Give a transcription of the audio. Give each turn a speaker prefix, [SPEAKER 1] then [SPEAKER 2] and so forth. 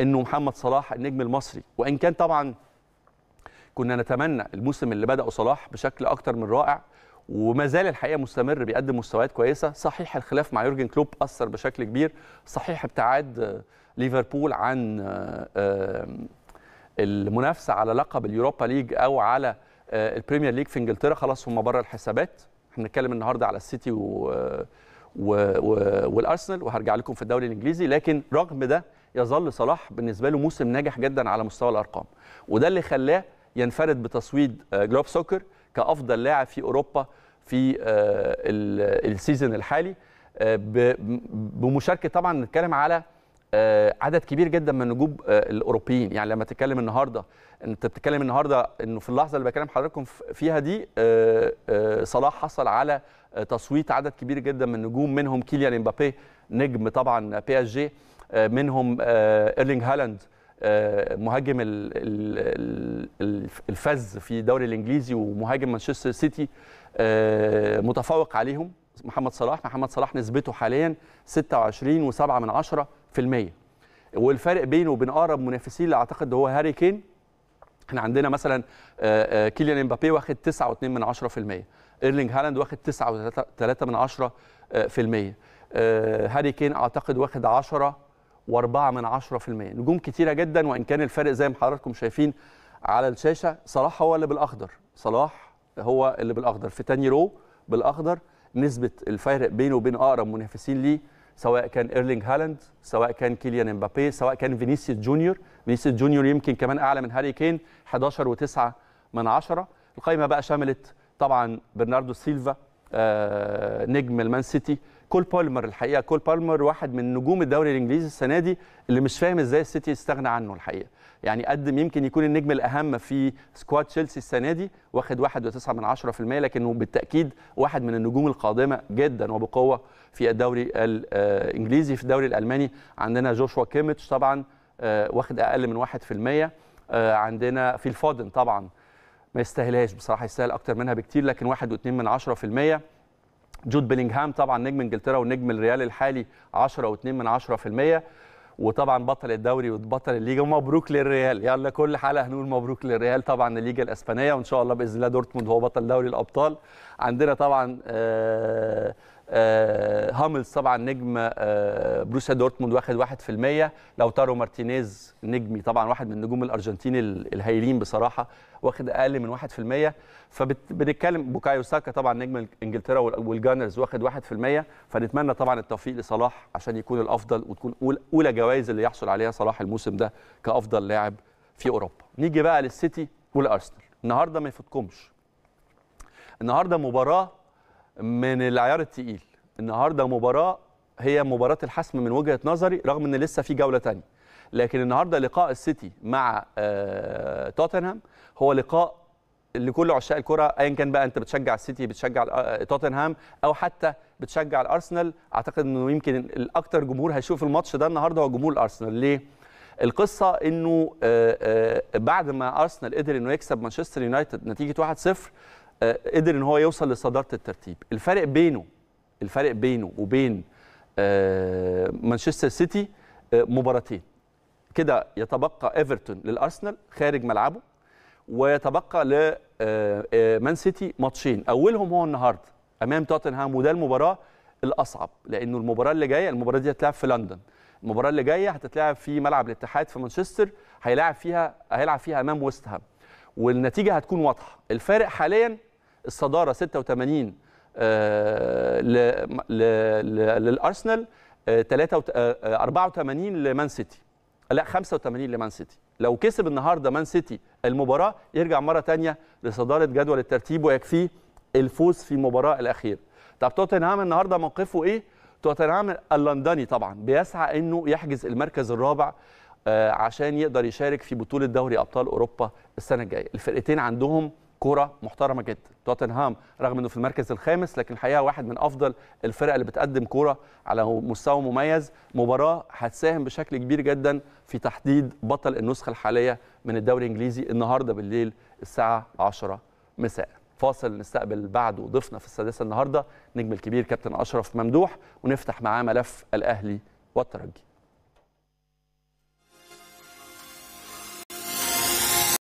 [SPEAKER 1] انه محمد صلاح النجم المصري وان كان طبعا كنا نتمنى الموسم اللي بداه صلاح بشكل اكتر من رائع وما زال الحقيقه مستمر بيقدم مستويات كويسه صحيح الخلاف مع يورجن كلوب اثر بشكل كبير صحيح ابتعاد ليفربول عن آه، المنافسه على لقب اليوروبا ليج او على آه، البريمير ليج في انجلترا خلاص هم بره الحسابات احنا بنتكلم النهارده على السيتي و آه، والارسنال وهرجع لكم في الدوري الانجليزي لكن رغم ده يظل صلاح بالنسبه له موسم ناجح جدا على مستوى الارقام وده اللي خلاه ينفرد بتصويت آه، جلوب سوكر كافضل لاعب في اوروبا في آه، السيزون الحالي آه، بمشاركه طبعا نتكلم على آه، عدد كبير جدا من النجوم آه، الاوروبيين يعني لما تتكلم النهارده انت بتتكلم النهارده انه في اللحظه اللي بكلم حضراتكم فيها دي آه، صلاح حصل على تصويت عدد كبير جدا من النجوم منهم كيليان امبابي نجم طبعا بي اس جي منهم ايرلينج هالاند مهاجم الفز في الدوري الانجليزي ومهاجم مانشستر سيتي متفوق عليهم محمد صلاح محمد صلاح نسبته حاليا 26.7 والفرق بينه وبين اقرب منافسين اللي اعتقد هو هاري كين احنا عندنا مثلا آه، آه، كيليان امبابي واخد 9.2 من 10% ايرلينج هالاند واخد 9.3 من 10% آه، هاري كين اعتقد واخد 10 و4 من 10% نجوم كتيره جدا وان كان الفرق زي ما حضراتكم شايفين على الشاشه صلاح هو اللي بالاخضر صلاح هو اللي بالاخضر في تاني رو بالاخضر نسبه الفرق بينه وبين اقرب منافسين ليه سواء كان ايرلينج هالاند سواء كان كيليان امبابي سواء كان فينيسيوس جونيور فينيسيوس جونيور يمكن كمان اعلى من هاري كين 11 و9 من عشرة القائمه بقى شملت طبعا برناردو سيلفا آه، نجم المان سيتي كول بالمر الحقيقه كول بالمر واحد من نجوم الدوري الانجليزي السنه دي اللي مش فاهم ازاي السيتي استغنى عنه الحقيقه يعني قدم يمكن يكون النجم الاهم في سكواد تشيلسي السنه دي واخد 1.9 لكنه بالتاكيد واحد من النجوم القادمه جدا وبقوه في الدوري الانجليزي في الدوري الالماني عندنا جوشوا كيميتش طبعا آه، واخد اقل من 1% آه، عندنا في الفودن طبعا ما يستاهلهاش بصراحه يستاهل اكتر منها بكتير لكن 1.2 من 10% جود بيلينغهام طبعا نجم انجلترا ونجم الريال الحالي 10.2 من 10% وطبعا بطل الدوري وبطل الليجا ومبروك للريال يلا كل حلقه هنقول مبروك للريال طبعا الليجا الاسبانيه وان شاء الله باذن الله دورتموند هو بطل دوري الابطال عندنا طبعا آه آه، هاملز طبعا نجم آه، بروسيا دورتموند واخد 1% لو تارو مارتينيز نجمي طبعا واحد من نجوم الارجنتين الهايلين بصراحه واخد اقل من 1% فبنتكلم بوكايو ساكا طبعا نجم انجلترا والجانرز واخد 1% فنتمنى طبعا التوفيق لصلاح عشان يكون الافضل وتكون اولى جوائز اللي يحصل عليها صلاح الموسم ده كافضل لاعب في اوروبا نيجي بقى للسيتي والارسنال النهارده ما يفوتكمش النهارده مباراه من العيار التقيل النهارده مباراه هي مباراه الحسم من وجهه نظري رغم ان لسه في جوله ثانيه لكن النهارده لقاء السيتي مع آه، توتنهام هو لقاء لكل عشاق الكره ايا كان بقى انت بتشجع السيتي بتشجع آه، توتنهام او حتى بتشجع الارسنال اعتقد انه يمكن الاكثر جمهور هيشوف الماتش ده النهارده هو جمهور الارسنال ليه القصه انه آه، بعد ما ارسنال قدر انه يكسب مانشستر يونايتد نتيجه 1-0 آه، قدر ان هو يوصل لصداره الترتيب الفرق بينه الفرق بينه وبين آه، مانشستر سيتي آه، مباراتين كده يتبقى ايفرتون للارسنال خارج ملعبه ويتبقى لمان سيتي ماتشين اولهم هو النهارده امام توتنهام وده المباراه الاصعب لانه المباراه اللي جايه المباراه دي هتلعب في لندن المباراه اللي جايه هتتلعب في ملعب الاتحاد في مانشستر هيلعب فيها هيلعب فيها امام ويست هام والنتيجه هتكون واضحه الفارق حاليا الصداره 86 آه، للارسنال 84 آه، آه، لمان سيتي لا 85 لمان سيتي لو كسب النهارده مان سيتي المباراه يرجع مره ثانيه لصداره جدول الترتيب ويكفيه الفوز في المباراه الاخيره طب توتنهام النهارده موقفه ايه توتنهام اللندني طبعا بيسعى انه يحجز المركز الرابع عشان يقدر يشارك في بطوله دوري ابطال اوروبا السنه الجايه الفرقتين عندهم كوره محترمه جدا توتنهام رغم انه في المركز الخامس لكن الحقيقه واحد من افضل الفرق اللي بتقدم كوره على مستوى مميز مباراه هتساهم بشكل كبير جدا في تحديد بطل النسخه الحاليه من الدوري الانجليزي النهارده بالليل الساعه 10 مساء فاصل نستقبل بعده ضيفنا في السادسه النهارده نجم الكبير كابتن اشرف ممدوح ونفتح معاه ملف الاهلي والترجي